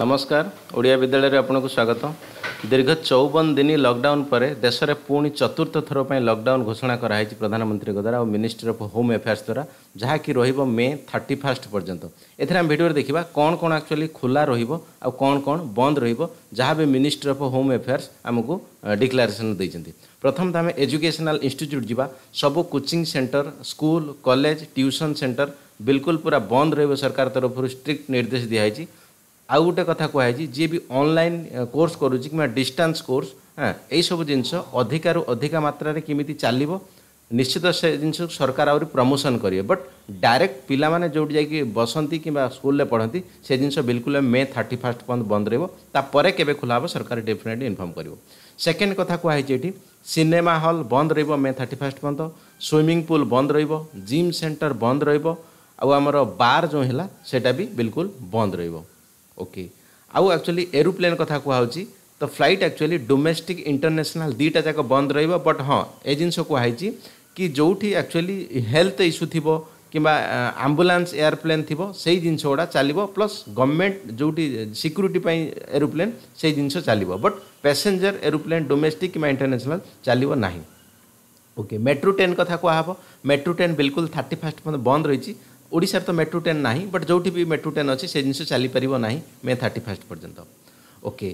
ନମସ୍କାର ଓଡ଼ିଆ ବିଦ୍ୟାଳୟରେ ଆପଣଙ୍କୁ ସ୍ୱାଗତ ଦୀର୍ଘ ଚଉବନ ଦିନ ଲକଡାଉନ୍ ପରେ ଦେଶରେ ପୁଣି ଚତୁର୍ଥ ଥର ପାଇଁ ଲକଡାଉନ୍ ଘୋଷଣା କରାହେଇଛି ପ୍ରଧାନମନ୍ତ୍ରୀଙ୍କ ଦ୍ୱାରା ଆଉ ମିନିଷ୍ଟ୍ରି ଅଫ୍ ହୋମ୍ ଆଫେୟାର୍ସ ଦ୍ୱାରା ଯାହାକି ରହିବ ମେ ଥାର୍ଟି ଫାର୍ଷ୍ଟ ପର୍ଯ୍ୟନ୍ତ ଏଥିରେ ଆମେ ଭିଡ଼ିଓରେ ଦେଖିବା କ'ଣ କ'ଣ ଆକ୍ଚୁଆଲି ଖୋଲା ରହିବ ଆଉ କ'ଣ କ'ଣ ବନ୍ଦ ରହିବ ଯାହା ବି ମିନିଷ୍ଟ୍ରି ଅଫ୍ ହୋମ୍ ଆଫେୟାର୍ସ ଆମକୁ ଡିକ୍ଲାରେସନ୍ ଦେଇଛନ୍ତି ପ୍ରଥମତଃ ଆମେ ଏଜୁକେସନାଲ୍ ଇନଷ୍ଟିଚ୍ୟୁଟ୍ ଯିବା ସବୁ coaching centre school college tuition centre ବିଲକୁଲ ପୁରା ବନ୍ଦ ରହିବ ସରକାର ତରଫରୁ ଷ୍ଟ୍ରିକ୍ଟ ନିର୍ଦ୍ଦେଶ ଦିଆହେଇଛି ଆଉ ଗୋଟେ କଥା କୁହାଯାଇଛି ଯିଏ ବି ଅନଲାଇନ୍ କୋର୍ସ କରୁଛି କିମ୍ବା ଡିଷ୍ଟାନ୍ସ କୋର୍ସ ହଁ ଏଇସବୁ ଜିନିଷ ଅଧିକାରୁ ଅଧିକା ମାତ୍ରାରେ କେମିତି ଚାଲିବ ନିଶ୍ଚିତ ସେ ଜିନିଷକୁ ସରକାର ଆହୁରି ପ୍ରମୋସନ୍ କରିବେ ବଟ୍ ଡାଇରେକ୍ଟ ପିଲାମାନେ ଯେଉଁଠି ଯାଇକି ବସନ୍ତି କିମ୍ବା ସ୍କୁଲରେ ପଢ଼ନ୍ତି ସେ ଜିନିଷ ବିଲକୁଲ ମେ ଥାର୍ଟି ଫାର୍ଷ୍ଟ ପର୍ଯ୍ୟନ୍ତ ବନ୍ଦ ରହିବ ତାପରେ କେବେ ଖୋଲା ହେବ ସରକାର ଡେଫିନେଟ୍ ଇନଫର୍ମ କରିବ ସେକେଣ୍ଡ କଥା କୁହାଯାଇଛି ଏଠି ସିନେମା ହଲ୍ ବନ୍ଦ ରହିବ ମେ ଥାର୍ଟି ଫାର୍ଷ୍ଟ ପର୍ଯ୍ୟନ୍ତ ସୁଇମିଂ ପୁଲ୍ ବନ୍ଦ ରହିବ ଜିମ୍ ସେଣ୍ଟର ବନ୍ଦ ରହିବ ଆଉ ଆମର ବାର୍ ଯେଉଁ ହେଲା ସେଇଟା ବି ବିଲକୁଲ ବନ୍ଦ ରହିବ ଓକେ ଆଉ ଆକ୍ଚୁଆଲି ଏରୋପ୍ଲେନ୍ କଥା କୁହାହେଉଛି ତ ଫ୍ଲାଇଟ୍ ଆକ୍ଚୁଆଲି ଡୋମେଷ୍ଟିକ୍ ଇଣ୍ଟରନ୍ୟାସନାଲ୍ ଦୁଇଟା ଯାକ ବନ୍ଦ ରହିବ ବଟ୍ ହଁ ଏ ଜିନିଷ କୁହାହେଇଛି କି ଯେଉଁଠି ଆକ୍ଚୁଆଲି ହେଲ୍ଥ ଇସ୍ୟୁ ଥିବ କିମ୍ବା ଆମ୍ବୁଲାନ୍ସ ଏୟାରପ୍ଲେନ୍ ଥିବ ସେଇ ଜିନିଷ ଗୁଡ଼ା ଚାଲିବ ପ୍ଲସ୍ ଗଭର୍ଣ୍ଣମେଣ୍ଟ ଯେଉଁଠି ସିକ୍ୟୁରିଟି ପାଇଁ ଏରୋପ୍ଲେନ୍ ସେଇ ଜିନିଷ ଚାଲିବ ବଟ୍ ପ୍ୟାସେଞ୍ଜର ଏରୋପ୍ଲେନ୍ ଡୋମେଷ୍ଟିକ୍ କିମ୍ବା ଇଣ୍ଟରନ୍ୟାସନାଲ୍ ଚାଲିବ ନାହିଁ ଓକେ ମେଟ୍ରୋ ଟ୍ରେନ୍ କଥା କୁହାହେବ ମେଟ୍ରୋ ଟ୍ରେନ୍ ବିଲକୁଲ ଥାର୍ଟି ଫାର୍ଷ୍ଟ ପର୍ଯ୍ୟନ୍ତ ବନ୍ଦ ରହିଛି ଓଡ଼ିଶାରେ ତ ମେଟ୍ରୋ ଟ୍ରେନ୍ ନାହିଁ ବଟ୍ ଯେଉଁଠି ବି ମେଟ୍ରୋ ଟ୍ରେନ୍ ଅଛି ସେ ଜିନିଷ ଚାଲିପାରିବ ନାହିଁ ମେ ଥାର୍ଟି ଫାର୍ଷ୍ଟ ପର୍ଯ୍ୟନ୍ତ ଓକେ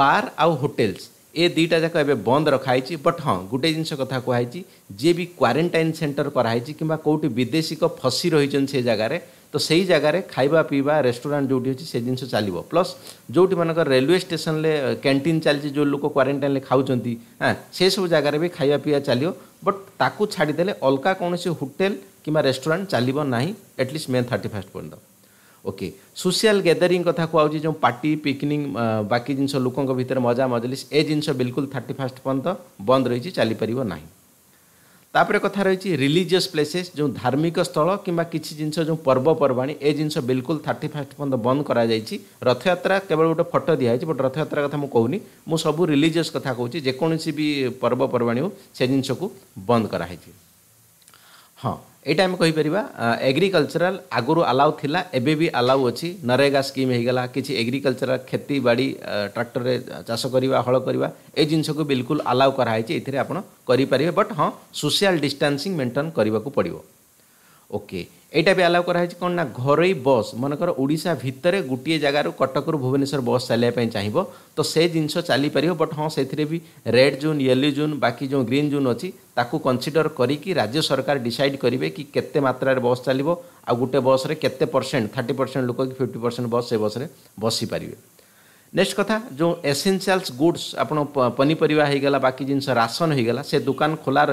ବାର୍ ଆଉ ହୋଟେଲ୍ସ ଏ ଦୁଇଟା ଯାକ ଏବେ ବନ୍ଦ ରଖାହେଇଛି ବଟ୍ ହଁ ଗୋଟେ ଜିନିଷ କଥା କୁହାହେଇଛି ଯିଏ ବି କ୍ୱାରେଣ୍ଟାଇନ୍ ସେଣ୍ଟର କରାହେଇଛି କିମ୍ବା କେଉଁଠି ବିଦେଶୀକ ଫସି ରହିଛନ୍ତି ସେ ଜାଗାରେ তো সেই জায়গায় খাইবা পিবা রেস্টুরাট যেটি হচ্ছে সে জিনিস চালব প্লস যেটি মানুষ রেলওয়ে স্টেসনলে ক্যাটিন চালছে যে লোক কোয়ারেটাইনলে খাওছেন হ্যাঁ সেসব জায়গায় বি খাইবা পিবা চালিও বট তাকে ছাড়িদেলে অলগা কৌশি হোটেল কিংবা রেস্টুরাট চালব না এটলিস্ট মে থার্টি ফার্স্ট পর্যন্ত ওকে সোশিয়াল গ্যাদরিং কথা কুহাচ্ছে যে পার্টি পিকনিক বাকি জিনিস লোক ভিতরে মজা মজলিস এ জিনিস বিলকুল থার্টি ফার্স্ট পর্যন্ত বন্ধ রয়েছে চালিপার না ତାପରେ କଥା ରହିଛି ରିଲିଜିୟସ୍ ପ୍ଲେସେସ୍ ଯେଉଁ ଧାର୍ମିକ ସ୍ଥଳ କିମ୍ବା କିଛି ଜିନିଷ ଯେଉଁ ପର୍ବପର୍ବାଣି ଏ ଜିନିଷ ବିଲକୁଲ ଥାର୍ଟି ଫାର୍ଷ୍ଟ ପର୍ଯ୍ୟନ୍ତ ବନ୍ଦ କରାଯାଇଛି ରଥଯାତ୍ରା କେବଳ ଗୋଟେ ଫଟୋ ଦିଆହେଇଛି ବଟ୍ ରଥଯାତ୍ରା କଥା ମୁଁ କହୁନି ମୁଁ ସବୁ ରିଲିଜିୟସ୍ କଥା କହୁଛି ଯେକୌଣସି ବି ପର୍ବପର୍ବାଣି ହେଉ ସେ ଜିନିଷକୁ ବନ୍ଦ କରାହେଇଛି ହଁ ଏଇଟା ଆମେ କହିପାରିବା ଏଗ୍ରିକଲଚରାଲ ଆଗରୁ ଆଲାଉ ଥିଲା ଏବେ ବି ଆଲାଉ ଅଛି ନରେଗା ସ୍କିମ୍ ହେଇଗଲା କିଛି ଏଗ୍ରିକଲଚରାଲ କ୍ଷେତି ବାଡ଼ି ଟ୍ରାକ୍ଟରରେ ଚାଷ କରିବା ହଳ କରିବା ଏଇ ଜିନିଷକୁ ବିଲକୁଲ ଆଲାଉ କରାହେଇଛି ଏଥିରେ ଆପଣ କରିପାରିବେ ବଟ୍ ହଁ ସୋସିଆଲ ଡିଷ୍ଟାନ୍ସିଂ ମେଣ୍ଟେନ୍ କରିବାକୁ ପଡ଼ିବ ওকে এইটা বি আলাউ করা হয়েছে কোণ না ঘরোই বস মনেকর ওড়শা ভিতরে গোটিয়ে জায়গার কটকর ভুবনেশ্বর বস চালাইয়া চাহিব তো সে জিনিস চালিপার বট হ্যাঁ সেইথিরে বি রেড জোন ইয়েলো জোন বাকি যে গ্রিন জোন অছি তাকে কনসিডর করিকি রাজ্য সরকার ডিসাইড করিবে কি কেতে মাত্রার বস চালিব আউ গোটে বসরে কেতে পরসেন্ট থার্টি পরসেন্ট লোক কি ফিফটি পরসেন্ট বস সে বসরে বসিপারিবে नेक्स्ट कथा जो एसेनसीआल्स गुड्स आप पनीपरिया होगा बाकी जिनस राशन होगा से दुकान खोला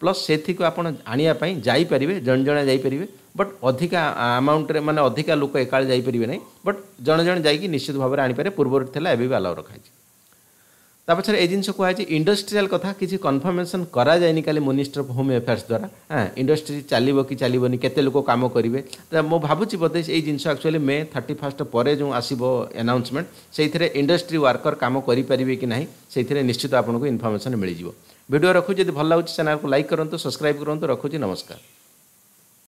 प्लस से आप आई जापरेंगे जन जन जापरेंगे बट अधिका आमाउंट्रे मैंने अधिका लोक एकाड़े जापरेंगे ना बट जन जन जाश्चित भाव में आनीपारे पूर्व थी एवं भी अलाउ रखाई ତା ପଛରେ ଏ ଜିନିଷ କୁହାଯାଇଛି ଇଣ୍ଡଷ୍ଟ୍ରିଆଲ କଥା କିଛି କନଫର୍ମେସନ୍ କରାଯାଇନି କାଲି ମିନିଷ୍ଟର ଅଫ୍ ହୋମ୍ ଆଫେୟାର୍ସ ଦ୍ୱାରା ହଁ ଇଣ୍ଡଷ୍ଟ୍ରି ଚାଲିବ କି ଚାଲିବନି କେତେ ଲୋକ କାମ କରିବେ ତ ମୁଁ ଭାବୁଛି ବୋଧେ ଏଇ ଜିନିଷ ଆକ୍ଚୁଆଲି ମେ ଥାର୍ଟି ଫାର୍ଷ୍ଟ ପରେ ଯେଉଁ ଆସିବ ଆନାଉନ୍ସମେଣ୍ଟ ସେଇଥିରେ ଇଣ୍ଡଷ୍ଟ୍ରି ୱାର୍କର କାମ କରିପାରିବେ କି ନାହିଁ ସେଇଥିରେ ନିଶ୍ଚିତ ଆପଣଙ୍କୁ ଇନଫର୍ମେସନ୍ ମିଳିଯିବ ଭିଡ଼ିଓ ରଖୁଛି ଯଦି ଭଲ ଲାଗୁଛି ଚ୍ୟାନେଲକୁ ଲାଇକ୍ କରନ୍ତୁ ସବସ୍କ୍ରାଇବ୍ କରନ୍ତୁ ରଖୁଛି ନମସ୍କାର